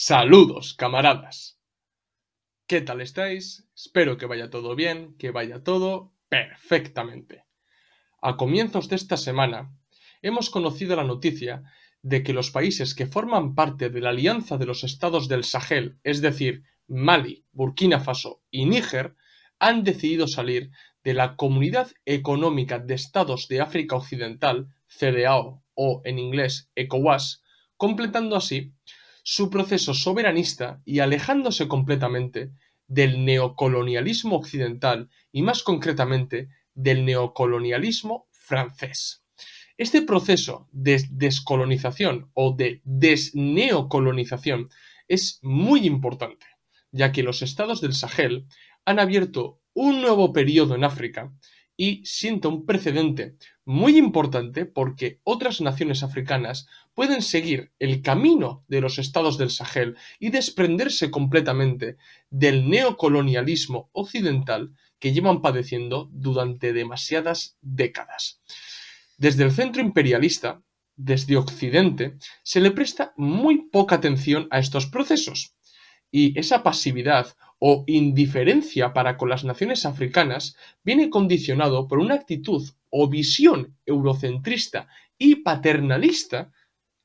Saludos, camaradas. ¿Qué tal estáis? Espero que vaya todo bien, que vaya todo perfectamente. A comienzos de esta semana hemos conocido la noticia de que los países que forman parte de la Alianza de los Estados del Sahel, es decir, Mali, Burkina Faso y Níger, han decidido salir de la Comunidad Económica de Estados de África Occidental, CDAO, o en inglés ECOWAS, completando así su proceso soberanista y alejándose completamente del neocolonialismo occidental y más concretamente del neocolonialismo francés. Este proceso de descolonización o de desneocolonización es muy importante, ya que los estados del Sahel han abierto un nuevo periodo en África y sienta un precedente muy importante porque otras naciones africanas pueden seguir el camino de los estados del Sahel y desprenderse completamente del neocolonialismo occidental que llevan padeciendo durante demasiadas décadas. Desde el centro imperialista, desde Occidente, se le presta muy poca atención a estos procesos y esa pasividad o indiferencia para con las naciones africanas viene condicionado por una actitud o visión eurocentrista y paternalista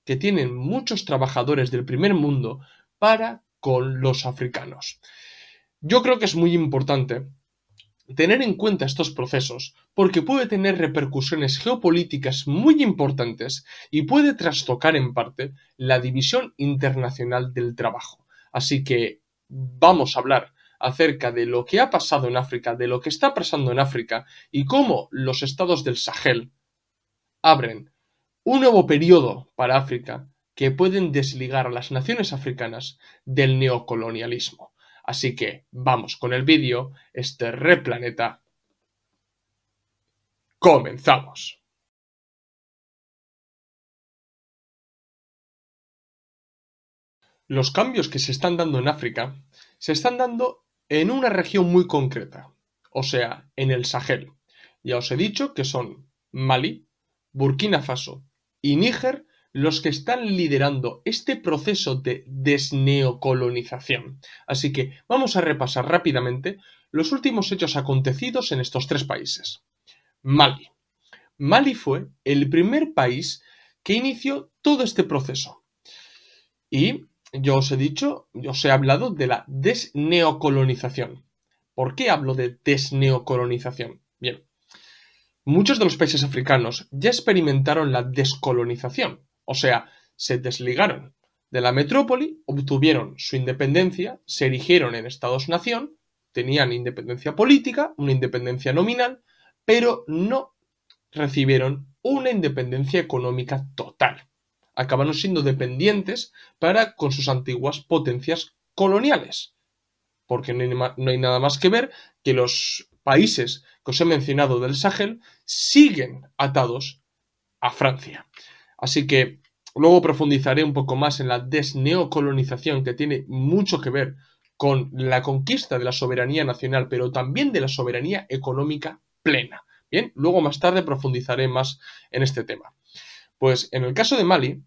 que tienen muchos trabajadores del primer mundo para con los africanos. Yo creo que es muy importante tener en cuenta estos procesos porque puede tener repercusiones geopolíticas muy importantes y puede trastocar en parte la división internacional del trabajo. Así que vamos a hablar acerca de lo que ha pasado en África, de lo que está pasando en África y cómo los estados del Sahel abren un nuevo periodo para África que pueden desligar a las naciones africanas del neocolonialismo. Así que vamos con el vídeo, este replaneta. Comenzamos. Los cambios que se están dando en África se están dando en una región muy concreta, o sea, en el Sahel. Ya os he dicho que son Mali, Burkina Faso y Níger los que están liderando este proceso de desneocolonización. Así que vamos a repasar rápidamente los últimos hechos acontecidos en estos tres países. Mali. Mali fue el primer país que inició todo este proceso. Y yo os he dicho, yo os he hablado de la desneocolonización. ¿Por qué hablo de desneocolonización? Bien, muchos de los países africanos ya experimentaron la descolonización, o sea, se desligaron de la metrópoli, obtuvieron su independencia, se erigieron en estados-nación, tenían independencia política, una independencia nominal, pero no recibieron una independencia económica total acabaron siendo dependientes para con sus antiguas potencias coloniales. Porque no hay, no hay nada más que ver que los países que os he mencionado del Sahel siguen atados a Francia. Así que luego profundizaré un poco más en la desneocolonización que tiene mucho que ver con la conquista de la soberanía nacional, pero también de la soberanía económica plena. Bien, luego más tarde profundizaré más en este tema. Pues en el caso de Mali,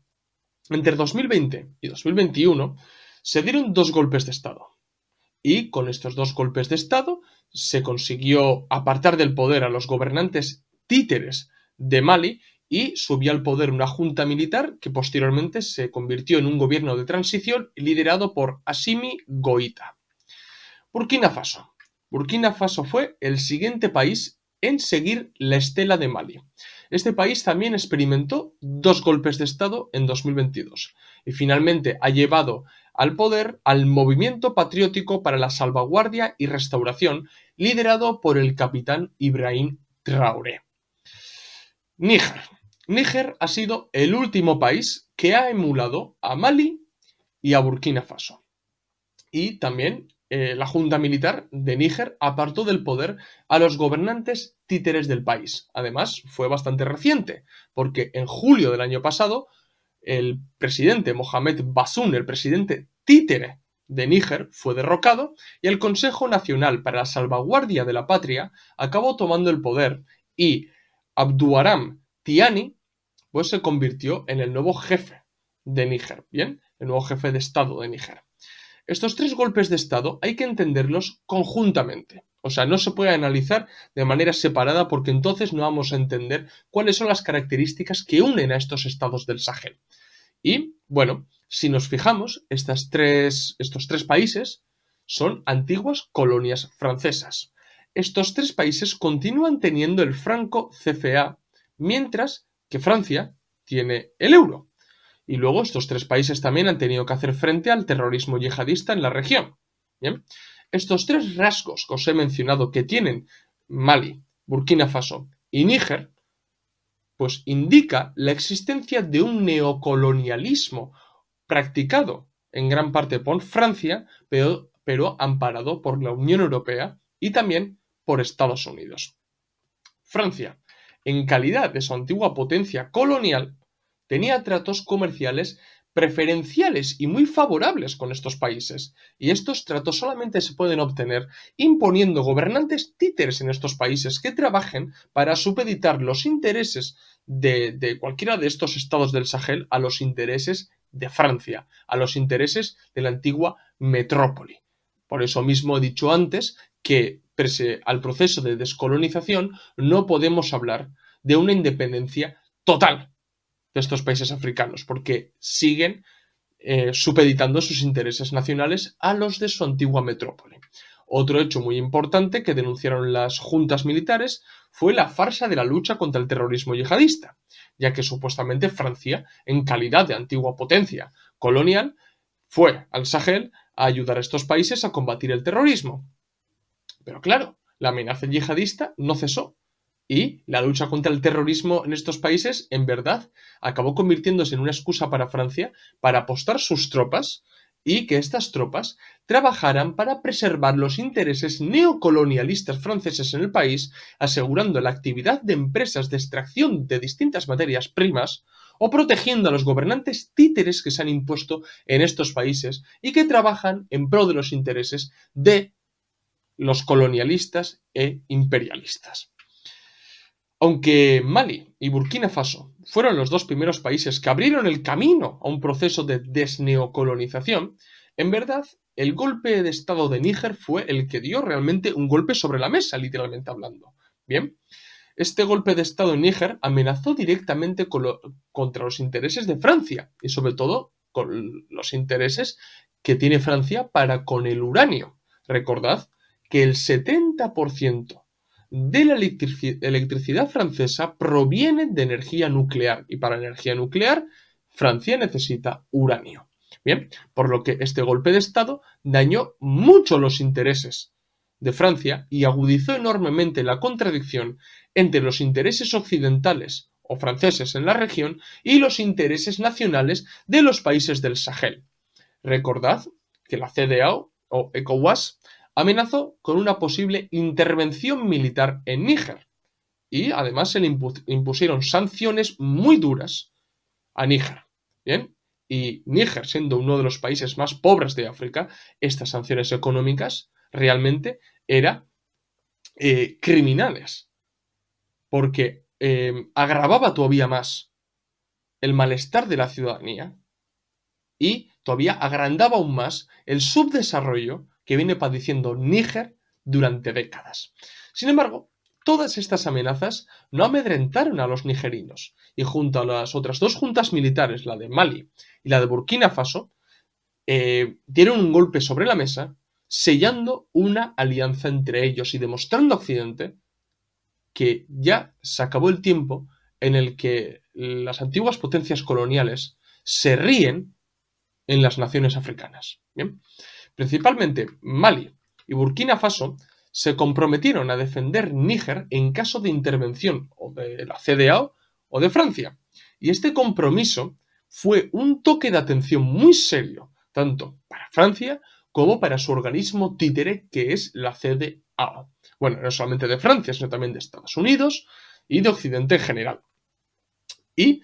entre 2020 y 2021 se dieron dos golpes de Estado. Y con estos dos golpes de Estado se consiguió apartar del poder a los gobernantes títeres de Mali y subió al poder una junta militar que posteriormente se convirtió en un gobierno de transición liderado por Asimi Goita. Burkina Faso. Burkina Faso fue el siguiente país en seguir la estela de Mali. Este país también experimentó dos golpes de Estado en 2022 y finalmente ha llevado al poder al Movimiento Patriótico para la Salvaguardia y Restauración, liderado por el capitán Ibrahim Traoré. Níger. Níger ha sido el último país que ha emulado a Mali y a Burkina Faso. Y también eh, la Junta Militar de Níger apartó del poder a los gobernantes títeres del país. Además, fue bastante reciente, porque en julio del año pasado, el presidente Mohamed Bazoum, el presidente títere de Níger, fue derrocado y el Consejo Nacional para la Salvaguardia de la Patria acabó tomando el poder y Abdouaram Tiani pues se convirtió en el nuevo jefe de Níger, ¿bien? El nuevo jefe de Estado de Níger. Estos tres golpes de Estado hay que entenderlos conjuntamente. O sea, no se puede analizar de manera separada porque entonces no vamos a entender cuáles son las características que unen a estos estados del Sahel. Y, bueno, si nos fijamos, estas tres, estos tres países son antiguas colonias francesas. Estos tres países continúan teniendo el franco CFA, mientras que Francia tiene el euro. Y luego estos tres países también han tenido que hacer frente al terrorismo yihadista en la región. ¿Bien? Estos tres rasgos que os he mencionado que tienen Mali, Burkina Faso y Níger, pues indica la existencia de un neocolonialismo practicado en gran parte por Francia, pero, pero amparado por la Unión Europea y también por Estados Unidos. Francia, en calidad de su antigua potencia colonial, tenía tratos comerciales preferenciales y muy favorables con estos países, y estos tratos solamente se pueden obtener imponiendo gobernantes títeres en estos países que trabajen para supeditar los intereses de, cualquiera de estos estados del Sahel a los intereses de Francia, a los intereses de la antigua metrópoli. Por eso mismo he dicho antes que, al proceso de descolonización, no podemos hablar de una independencia total, de estos países africanos, porque siguen eh, supeditando sus intereses nacionales a los de su antigua metrópoli. Otro hecho muy importante que denunciaron las juntas militares fue la farsa de la lucha contra el terrorismo yihadista, ya que supuestamente Francia, en calidad de antigua potencia colonial, fue al Sahel a ayudar a estos países a combatir el terrorismo. Pero claro, la amenaza yihadista no cesó y la lucha contra el terrorismo en estos países, en verdad, acabó convirtiéndose en una excusa para Francia para apostar sus tropas y que estas tropas trabajaran para preservar los intereses neocolonialistas franceses en el país, asegurando la actividad de empresas de extracción de distintas materias primas, o protegiendo a los gobernantes títeres que se han impuesto en estos países y que trabajan en pro de los intereses de los colonialistas e imperialistas. Aunque Mali y Burkina Faso fueron los dos primeros países que abrieron el camino a un proceso de desneocolonización, en verdad el golpe de Estado de Níger fue el que dio realmente un golpe sobre la mesa, literalmente hablando. Bien, este golpe de Estado en Níger amenazó directamente contra los intereses de Francia y sobre todo con los intereses que tiene Francia para con el uranio. Recordad que el 70% de la electricidad francesa proviene de energía nuclear y para energía nuclear Francia necesita uranio. Bien, por lo que este golpe de Estado dañó mucho los intereses de Francia y agudizó enormemente la contradicción entre los intereses occidentales o franceses en la región y los intereses nacionales de los países del Sahel. Recordad que la CDAO o ECOWAS amenazó con una posible intervención militar en Níger. Y además se le impusieron sanciones muy duras a Níger. Bien, y Níger, siendo uno de los países más pobres de África, estas sanciones económicas realmente eran eh, criminales, porque eh, agravaba todavía más el malestar de la ciudadanía y todavía agrandaba aún más el subdesarrollo que viene padeciendo Níger durante décadas. Sin embargo, todas estas amenazas no amedrentaron a los nigerinos, y junto a las otras dos juntas militares, la de Mali y la de Burkina Faso, eh, dieron un golpe sobre la mesa, sellando una alianza entre ellos y demostrando a Occidente que ya se acabó el tiempo en el que las antiguas potencias coloniales se ríen en las naciones africanas. ¿bien? principalmente Mali y Burkina Faso, se comprometieron a defender Níger en caso de intervención o de la CDAO o de Francia. Y este compromiso fue un toque de atención muy serio, tanto para Francia como para su organismo títere que es la CDAO. Bueno, no solamente de Francia, sino también de Estados Unidos y de Occidente en general. Y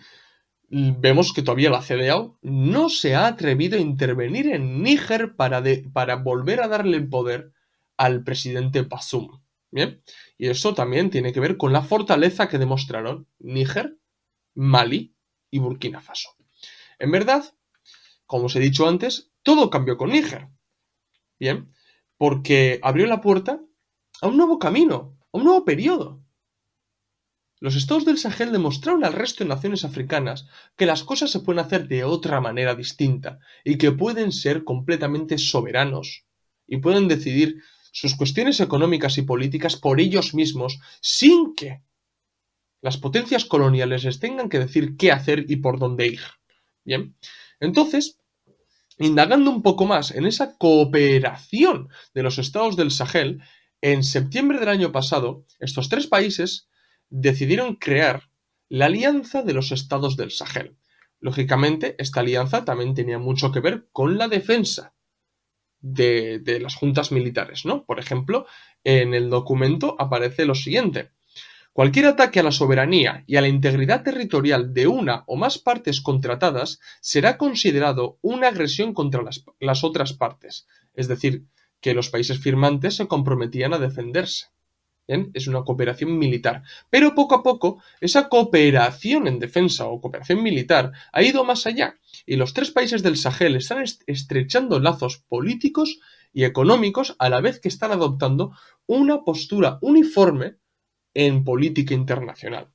vemos que todavía la CDAO no se ha atrevido a intervenir en Níger para, para volver a darle el poder al presidente Bazoum. Bien, y eso también tiene que ver con la fortaleza que demostraron Níger, Mali y Burkina Faso. En verdad, como os he dicho antes, todo cambió con Níger. Bien, porque abrió la puerta a un nuevo camino, a un nuevo periodo los estados del Sahel demostraron al resto de naciones africanas que las cosas se pueden hacer de otra manera distinta y que pueden ser completamente soberanos y pueden decidir sus cuestiones económicas y políticas por ellos mismos sin que las potencias coloniales les tengan que decir qué hacer y por dónde ir. Bien, entonces, indagando un poco más en esa cooperación de los estados del Sahel, en septiembre del año pasado, estos tres países decidieron crear la Alianza de los Estados del Sahel. Lógicamente, esta alianza también tenía mucho que ver con la defensa de, las juntas militares, ¿no? Por ejemplo, en el documento aparece lo siguiente. Cualquier ataque a la soberanía y a la integridad territorial de una o más partes contratadas será considerado una agresión contra las, otras partes, es decir, que los países firmantes se comprometían a defenderse. ¿eh? Es una cooperación militar. Pero poco a poco, esa cooperación en defensa o cooperación militar ha ido más allá y los tres países del Sahel están estrechando lazos políticos y económicos a la vez que están adoptando una postura uniforme en política internacional.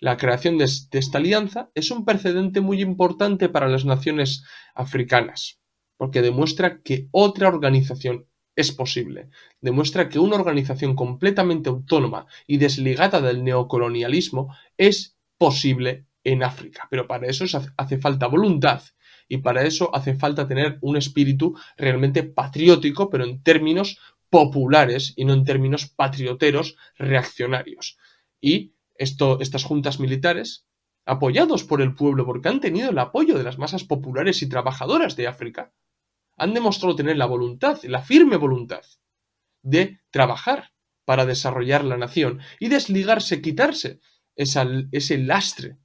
La creación de, esta alianza es un precedente muy importante para las naciones africanas, porque demuestra que otra organización es posible. Demuestra que una organización completamente autónoma y desligada del neocolonialismo es posible en África. Pero para eso hace falta voluntad y para eso hace falta tener un espíritu realmente patriótico, pero en términos populares y no en términos patrioteros reaccionarios. Y esto, estas juntas militares, apoyados por el pueblo, porque han tenido el apoyo de las masas populares y trabajadoras de África, han demostrado tener la voluntad, la firme voluntad de trabajar para desarrollar la nación y desligarse, quitarse ese lastre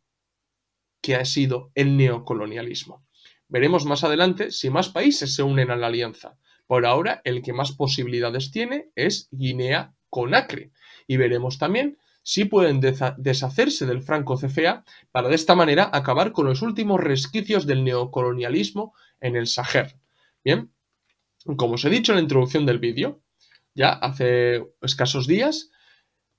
que ha sido el neocolonialismo. Veremos más adelante si más países se unen a la alianza. Por ahora, el que más posibilidades tiene es Guinea Conakry. Y veremos también si pueden deshacerse del franco CFA para de esta manera acabar con los últimos resquicios del neocolonialismo en el Sahel. Bien, como os he dicho en la introducción del vídeo, ya hace escasos días,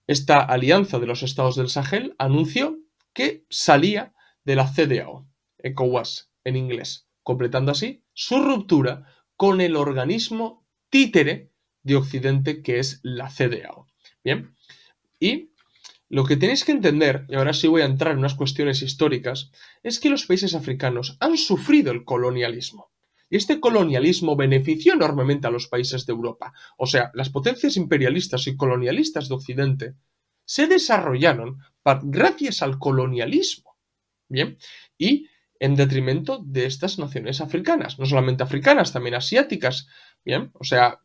esta alianza de los estados del Sahel anunció que salía de la CDAO, ECOWAS en inglés, completando así su ruptura con el organismo títere de Occidente que es la CDAO. Bien, y lo que tenéis que entender, y ahora sí voy a entrar en unas cuestiones históricas, es que los países africanos han sufrido el colonialismo este colonialismo benefició enormemente a los países de Europa. O sea, las potencias imperialistas y colonialistas de Occidente se desarrollaron gracias al colonialismo. Bien, y en detrimento de estas naciones africanas, no solamente africanas, también asiáticas. Bien, o sea,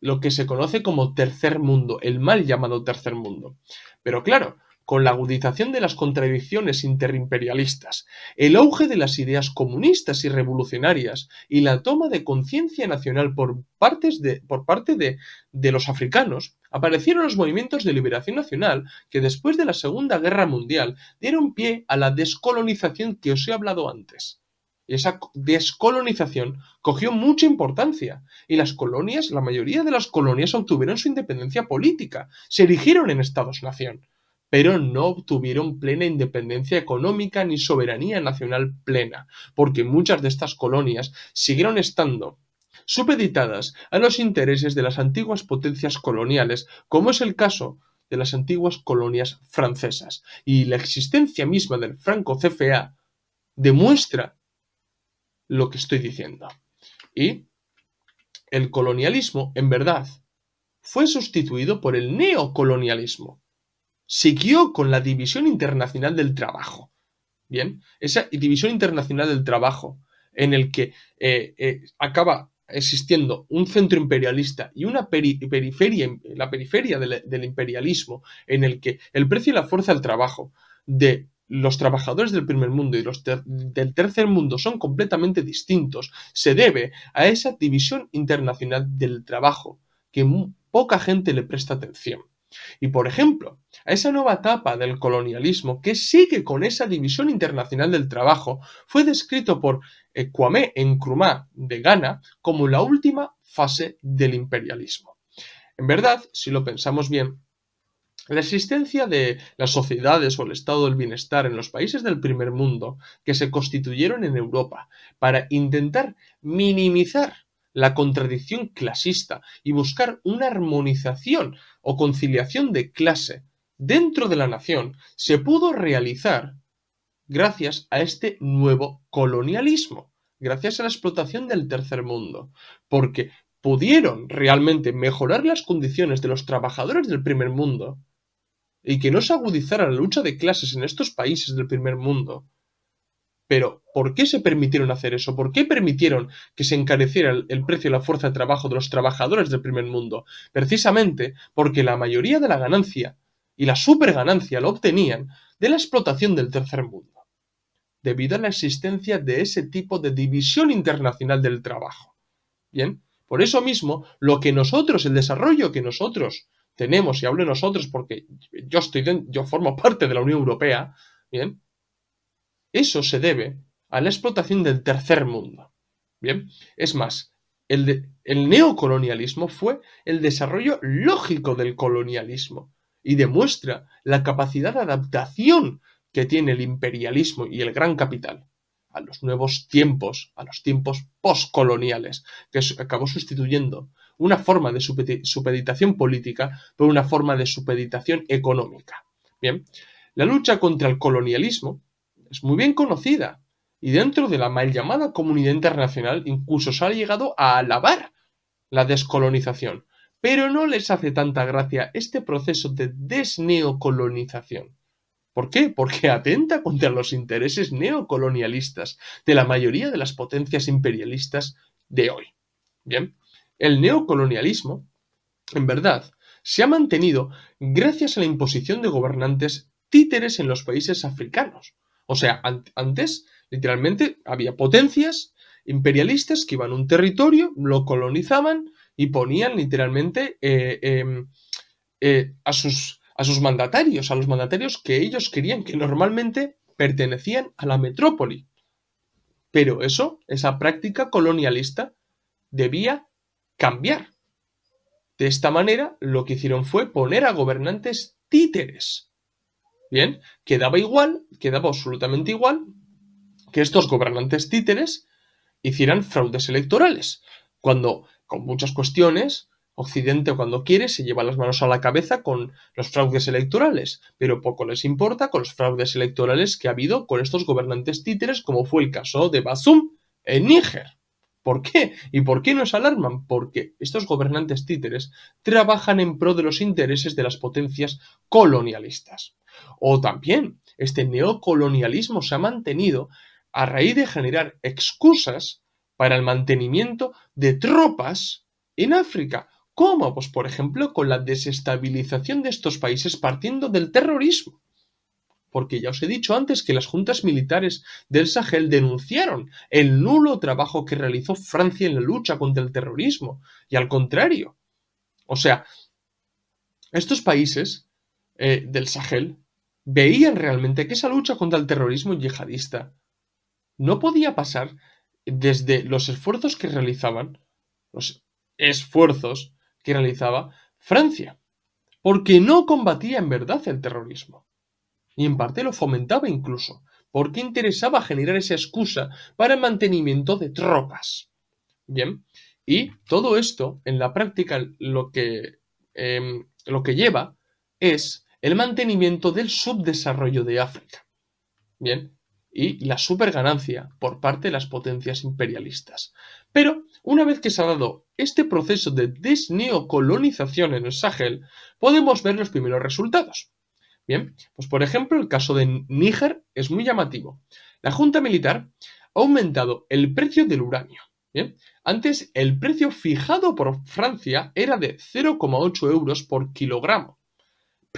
lo que se conoce como tercer mundo, el mal llamado tercer mundo. Pero claro, con la agudización de las contradicciones interimperialistas, el auge de las ideas comunistas y revolucionarias y la toma de conciencia nacional por, parte de, de los africanos, aparecieron los movimientos de liberación nacional que después de la Segunda Guerra Mundial dieron pie a la descolonización que os he hablado antes. esa descolonización cogió mucha importancia. Y las colonias, la mayoría de las colonias obtuvieron su independencia política, se erigieron en estados-nación pero no obtuvieron plena independencia económica ni soberanía nacional plena, porque muchas de estas colonias siguieron estando supeditadas a los intereses de las antiguas potencias coloniales, como es el caso de las antiguas colonias francesas. Y la existencia misma del franco CFA demuestra lo que estoy diciendo. Y el colonialismo, en verdad, fue sustituido por el neocolonialismo siguió con la División Internacional del Trabajo. Bien, esa División Internacional del Trabajo, en el que eh, eh, acaba existiendo un centro imperialista y una periferia, la periferia del, imperialismo, en el que el precio y la fuerza del trabajo de los trabajadores del primer mundo y los del tercer mundo son completamente distintos, se debe a esa división internacional del trabajo que poca gente le presta atención. Y por ejemplo, a esa nueva etapa del colonialismo que sigue con esa división internacional del trabajo fue descrito por Kwame eh, Nkrumah de Ghana como la última fase del imperialismo. En verdad, si lo pensamos bien, la existencia de las sociedades o el estado del bienestar en los países del primer mundo que se constituyeron en Europa para intentar minimizar la contradicción clasista y buscar una armonización o conciliación de clase dentro de la nación se pudo realizar gracias a este nuevo colonialismo, gracias a la explotación del tercer mundo, porque pudieron realmente mejorar las condiciones de los trabajadores del primer mundo y que no se agudizara la lucha de clases en estos países del primer mundo, pero, ¿por qué se permitieron hacer eso? ¿Por qué permitieron que se encareciera el, precio de la fuerza de trabajo de los trabajadores del primer mundo? Precisamente porque la mayoría de la ganancia y la superganancia la obtenían de la explotación del tercer mundo, debido a la existencia de ese tipo de división internacional del trabajo. Bien, por eso mismo, lo que nosotros, el desarrollo que nosotros tenemos, y hablo de nosotros porque yo, estoy, yo formo parte de la Unión Europea, bien, eso se debe a la explotación del tercer mundo. Bien, es más, el, neocolonialismo fue el desarrollo lógico del colonialismo y demuestra la capacidad de adaptación que tiene el imperialismo y el gran capital a los nuevos tiempos, a los tiempos postcoloniales, que acabó sustituyendo una forma de supeditación política por una forma de supeditación económica. Bien, la lucha contra el colonialismo es muy bien conocida y dentro de la mal llamada comunidad internacional incluso se ha llegado a alabar la descolonización, pero no les hace tanta gracia este proceso de desneocolonización. ¿Por qué? Porque atenta contra los intereses neocolonialistas de la mayoría de las potencias imperialistas de hoy. Bien, el neocolonialismo, en verdad, se ha mantenido gracias a la imposición de gobernantes títeres en los países africanos, o sea, antes literalmente había potencias imperialistas que iban a un territorio, lo colonizaban y ponían literalmente eh, em, eh, a, sus, a sus mandatarios, a los mandatarios que ellos querían, que normalmente pertenecían a la metrópoli. Pero eso, esa práctica colonialista, debía cambiar. De esta manera, lo que hicieron fue poner a gobernantes títeres Bien, quedaba igual, quedaba absolutamente igual que estos gobernantes títeres hicieran fraudes electorales, cuando con muchas cuestiones Occidente cuando quiere se lleva las manos a la cabeza con los fraudes electorales, pero poco les importa con los fraudes electorales que ha habido con estos gobernantes títeres, como fue el caso de Bazum en Níger. ¿Por qué? ¿Y por qué nos alarman? Porque estos gobernantes títeres trabajan en pro de los intereses de las potencias colonialistas. O también este neocolonialismo se ha mantenido a raíz de generar excusas para el mantenimiento de tropas en África. ¿Cómo? Pues por ejemplo con la desestabilización de estos países partiendo del terrorismo. Porque ya os he dicho antes que las juntas militares del Sahel denunciaron el nulo trabajo que realizó Francia en la lucha contra el terrorismo. Y al contrario. O sea, estos países eh, del Sahel veían realmente que esa lucha contra el terrorismo yihadista no podía pasar desde los esfuerzos que realizaban, los esfuerzos que realizaba Francia, porque no combatía en verdad el terrorismo, y en parte lo fomentaba incluso, porque interesaba generar esa excusa para el mantenimiento de tropas. Bien, y todo esto en la práctica lo que, em, lo que lleva es el mantenimiento del subdesarrollo de África. Bien, y la superganancia por parte de las potencias imperialistas. Pero una vez que se ha dado este proceso de desneocolonización en el Sahel, podemos ver los primeros resultados. Bien, pues por ejemplo el caso de Níger es muy llamativo. La Junta Militar ha aumentado el precio del uranio. antes el precio fijado por Francia era de 0,8 euros por kilogramo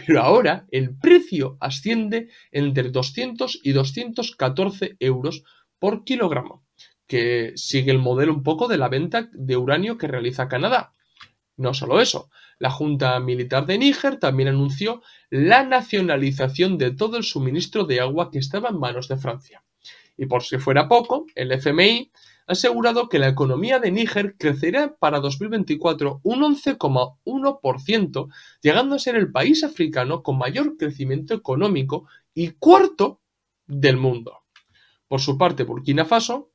pero ahora el precio asciende entre 200 y 214 euros por kilogramo, que sigue el modelo un poco de la venta de uranio que realiza Canadá. No solo eso, la Junta Militar de Níger también anunció la nacionalización de todo el suministro de agua que estaba en manos de Francia. Y por si fuera poco, el FMI ha asegurado que la economía de Níger crecerá para 2024 un 11,1%, llegando a ser el país africano con mayor crecimiento económico y cuarto del mundo. Por su parte, Burkina Faso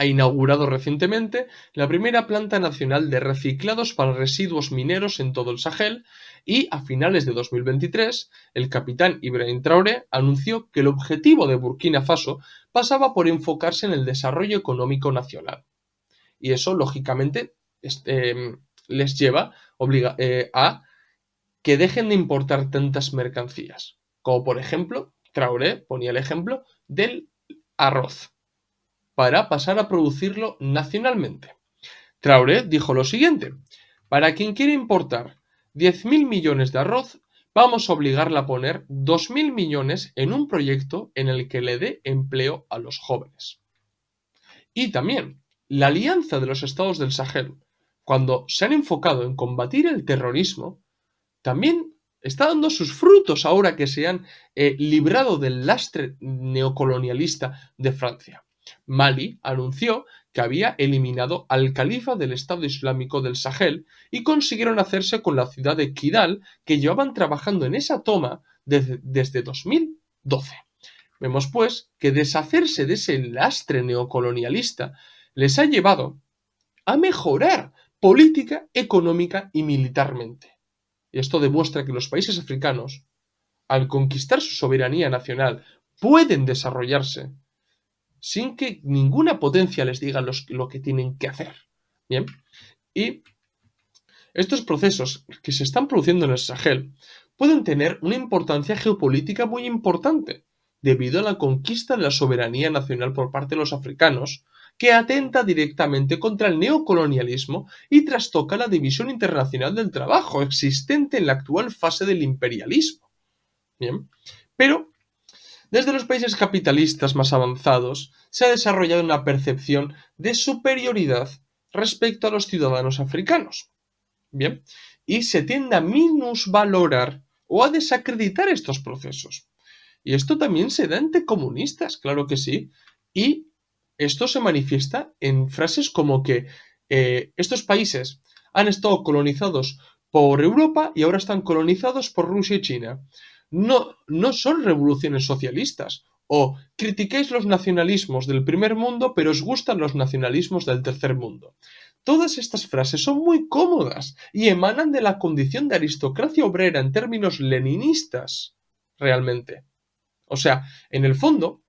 ha inaugurado recientemente la primera planta nacional de reciclados para residuos mineros en todo el Sahel y a finales de 2023 el capitán Ibrahim Traoré anunció que el objetivo de Burkina Faso pasaba por enfocarse en el desarrollo económico nacional. Y eso, lógicamente, este, les lleva obliga, eh, a que dejen de importar tantas mercancías, como por ejemplo, Traoré ponía el ejemplo del arroz para pasar a producirlo nacionalmente. Traoré dijo lo siguiente, para quien quiere importar 10.000 millones de arroz, vamos a obligarla a poner 2.000 millones en un proyecto en el que le dé empleo a los jóvenes. Y también, la alianza de los estados del Sahel, cuando se han enfocado en combatir el terrorismo, también está dando sus frutos ahora que se han eh, librado del lastre neocolonialista de Francia. Mali anunció que había eliminado al califa del Estado Islámico del Sahel y consiguieron hacerse con la ciudad de Kidal, que llevaban trabajando en esa toma desde, desde 2012. Vemos pues que deshacerse de ese lastre neocolonialista les ha llevado a mejorar política, económica y militarmente. Y esto demuestra que los países africanos, al conquistar su soberanía nacional, pueden desarrollarse sin que ninguna potencia les diga lo que tienen que hacer. Bien, y estos procesos que se están produciendo en el Sahel pueden tener una importancia geopolítica muy importante, debido a la conquista de la soberanía nacional por parte de los africanos, que atenta directamente contra el neocolonialismo y trastoca la división internacional del trabajo existente en la actual fase del imperialismo. Bien, pero desde los países capitalistas más avanzados se ha desarrollado una percepción de superioridad respecto a los ciudadanos africanos. Bien, y se tiende a minusvalorar o a desacreditar estos procesos. Y esto también se da ante comunistas, claro que sí. Y esto se manifiesta en frases como que eh, estos países han estado colonizados por Europa y ahora están colonizados por Rusia y China no, no son revoluciones socialistas. O critiquéis los nacionalismos del primer mundo, pero os gustan los nacionalismos del tercer mundo. Todas estas frases son muy cómodas y emanan de la condición de aristocracia obrera en términos leninistas, realmente. O sea, en el fondo,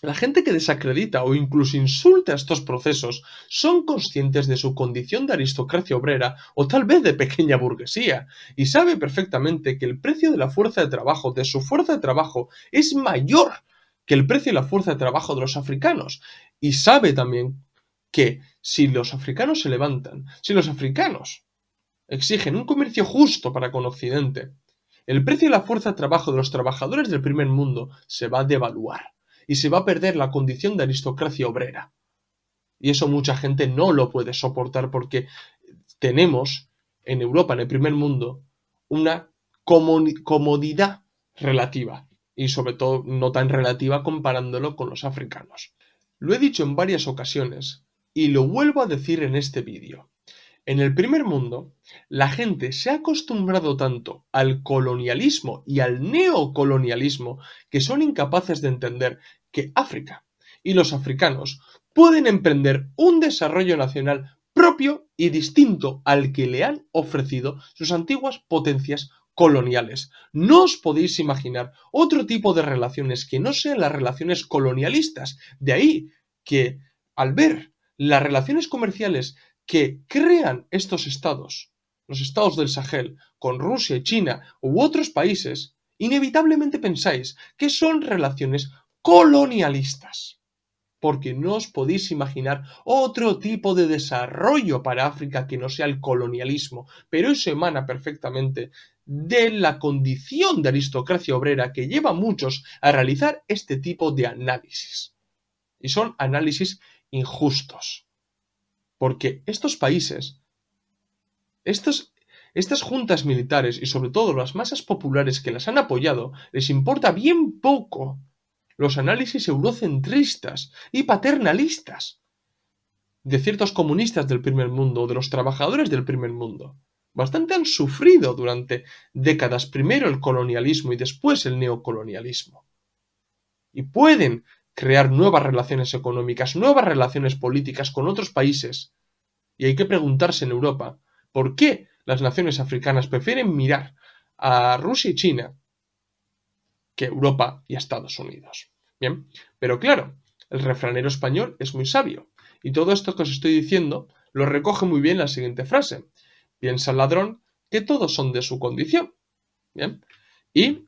la gente que desacredita o incluso insulta estos procesos son conscientes de su condición de aristocracia obrera o tal vez de pequeña burguesía y sabe perfectamente que el precio de la fuerza de trabajo, de su fuerza de trabajo, es mayor que el precio de la fuerza de trabajo de los africanos y sabe también que si los africanos se levantan, si los africanos exigen un comercio justo para con Occidente, el precio de la fuerza de trabajo de los trabajadores del primer mundo se va a devaluar y se va a perder la condición de aristocracia obrera. Y eso mucha gente no lo puede soportar porque tenemos en Europa, en el primer mundo, una comodidad relativa y sobre todo no tan relativa comparándolo con los africanos. Lo he dicho en varias ocasiones y lo vuelvo a decir en este vídeo. En el primer mundo, la gente se ha acostumbrado tanto al colonialismo y al neocolonialismo que son incapaces de entender que África y los africanos pueden emprender un desarrollo nacional propio y distinto al que le han ofrecido sus antiguas potencias coloniales. No os podéis imaginar otro tipo de relaciones que no sean las relaciones colonialistas. De ahí que, al ver las relaciones comerciales que crean estos estados, los estados del Sahel, con Rusia y China u otros países, inevitablemente pensáis que son relaciones colonialistas. Porque no os podéis imaginar otro tipo de desarrollo para África que no sea el colonialismo, pero eso emana perfectamente de la condición de aristocracia obrera que lleva a muchos a realizar este tipo de análisis. Y son análisis injustos. Porque estos países, estas juntas militares y sobre todo las masas populares que las han apoyado, les importa bien poco los análisis eurocentristas y paternalistas de ciertos comunistas del primer mundo, o de los trabajadores del primer mundo. Bastante han sufrido durante décadas primero el colonialismo y después el neocolonialismo. Y pueden crear nuevas relaciones económicas, nuevas relaciones políticas con otros países. Y hay que preguntarse en Europa, ¿por qué las naciones africanas prefieren mirar a Rusia y China que Europa y Estados Unidos? Bien, pero claro, el refranero español es muy sabio. Y todo esto que os estoy diciendo lo recoge muy bien la siguiente frase. Piensa el ladrón que todos son de su condición. Bien. Y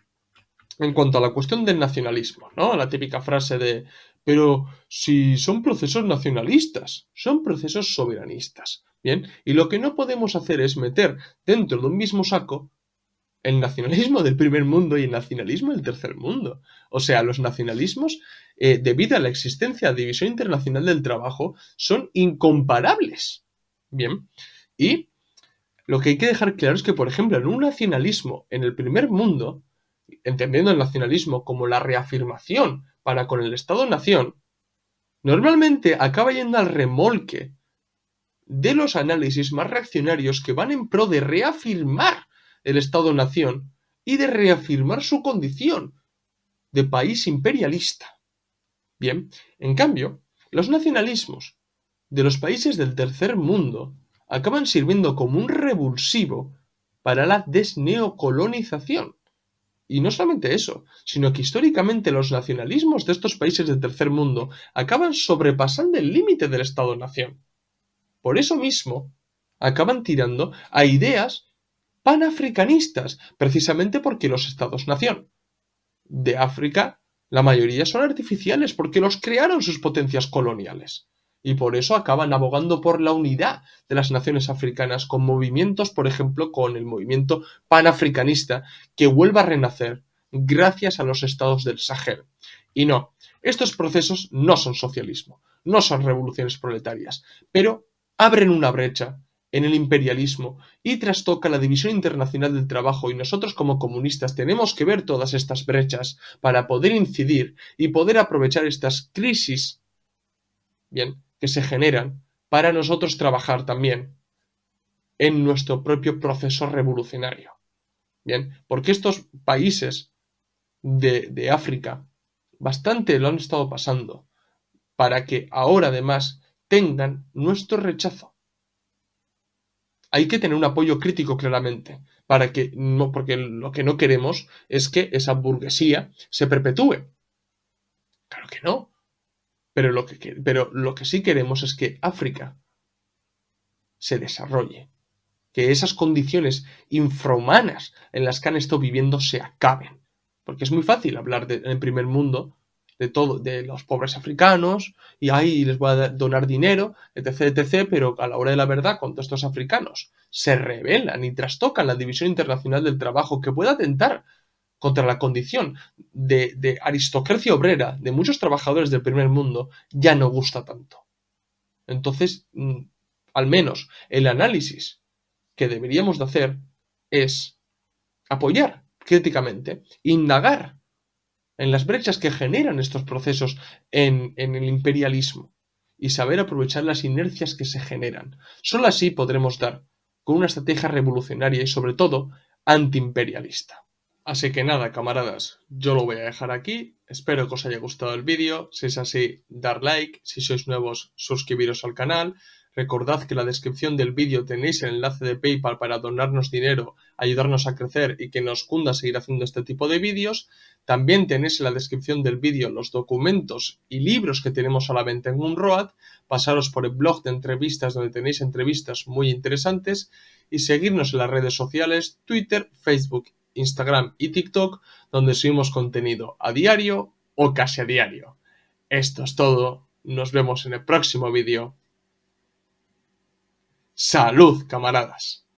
en cuanto a la cuestión del nacionalismo, ¿no? La típica frase de, pero si son procesos nacionalistas, son procesos soberanistas. Bien, y lo que no podemos hacer es meter dentro de un mismo saco el nacionalismo del primer mundo y el nacionalismo del tercer mundo. O sea, los nacionalismos, eh, debido a la existencia de División Internacional del Trabajo, son incomparables. Bien, y lo que hay que dejar claro es que, por ejemplo, en un nacionalismo en el primer mundo, entendiendo el nacionalismo como la reafirmación para con el Estado-nación, normalmente acaba yendo al remolque de los análisis más reaccionarios que van en pro de reafirmar el Estado-nación y de reafirmar su condición de país imperialista. Bien, en cambio, los nacionalismos de los países del tercer mundo acaban sirviendo como un revulsivo para la desneocolonización y no solamente eso, sino que históricamente los nacionalismos de estos países del tercer mundo acaban sobrepasando el límite del Estado-nación. Por eso mismo, acaban tirando a ideas panafricanistas, precisamente porque los Estados-nación de África, la mayoría son artificiales porque los crearon sus potencias coloniales y por eso acaban abogando por la unidad de las naciones africanas con movimientos, por ejemplo, con el movimiento panafricanista que vuelva a renacer gracias a los estados del Sahel. Y no, estos procesos no son socialismo, no son revoluciones proletarias, pero abren una brecha en el imperialismo y trastoca la división internacional del trabajo y nosotros como comunistas tenemos que ver todas estas brechas para poder incidir y poder aprovechar estas crisis. Bien, que se generan para nosotros trabajar también en nuestro propio proceso revolucionario. Bien, porque estos países de, de África bastante lo han estado pasando para que ahora además tengan nuestro rechazo. Hay que tener un apoyo crítico claramente, para que no, porque lo que no queremos es que esa burguesía se perpetúe. Claro que no. Pero lo que, pero lo que sí queremos es que África se desarrolle, que esas condiciones infrahumanas en las que han estado viviendo se acaben. Porque es muy fácil hablar en el primer mundo de todo, de los pobres africanos, y ahí les voy a donar dinero, etc, etc, pero a la hora de la verdad, cuando estos africanos se rebelan y trastocan la División Internacional del Trabajo, que pueda atentar contra la condición de, aristocracia obrera de muchos trabajadores del primer mundo ya no gusta tanto. Entonces, mm, al menos el análisis que deberíamos de hacer es apoyar críticamente, indagar en las brechas que generan estos procesos en, en, el imperialismo y saber aprovechar las inercias que se generan. Solo así podremos dar con una estrategia revolucionaria y sobre todo antiimperialista. Así que nada, camaradas, yo lo voy a dejar aquí, espero que os haya gustado el vídeo, si es así, dar like, si sois nuevos, suscribiros al canal, recordad que en la descripción del vídeo tenéis el enlace de Paypal para donarnos dinero, ayudarnos a crecer y que nos cunda seguir haciendo este tipo de vídeos, también tenéis en la descripción del vídeo los documentos y libros que tenemos a la venta en Road. pasaros por el blog de entrevistas donde tenéis entrevistas muy interesantes y seguirnos en las redes sociales Twitter, Facebook Instagram y TikTok, donde subimos contenido a diario o casi a diario. Esto es todo, nos vemos en el próximo vídeo. Salud, camaradas.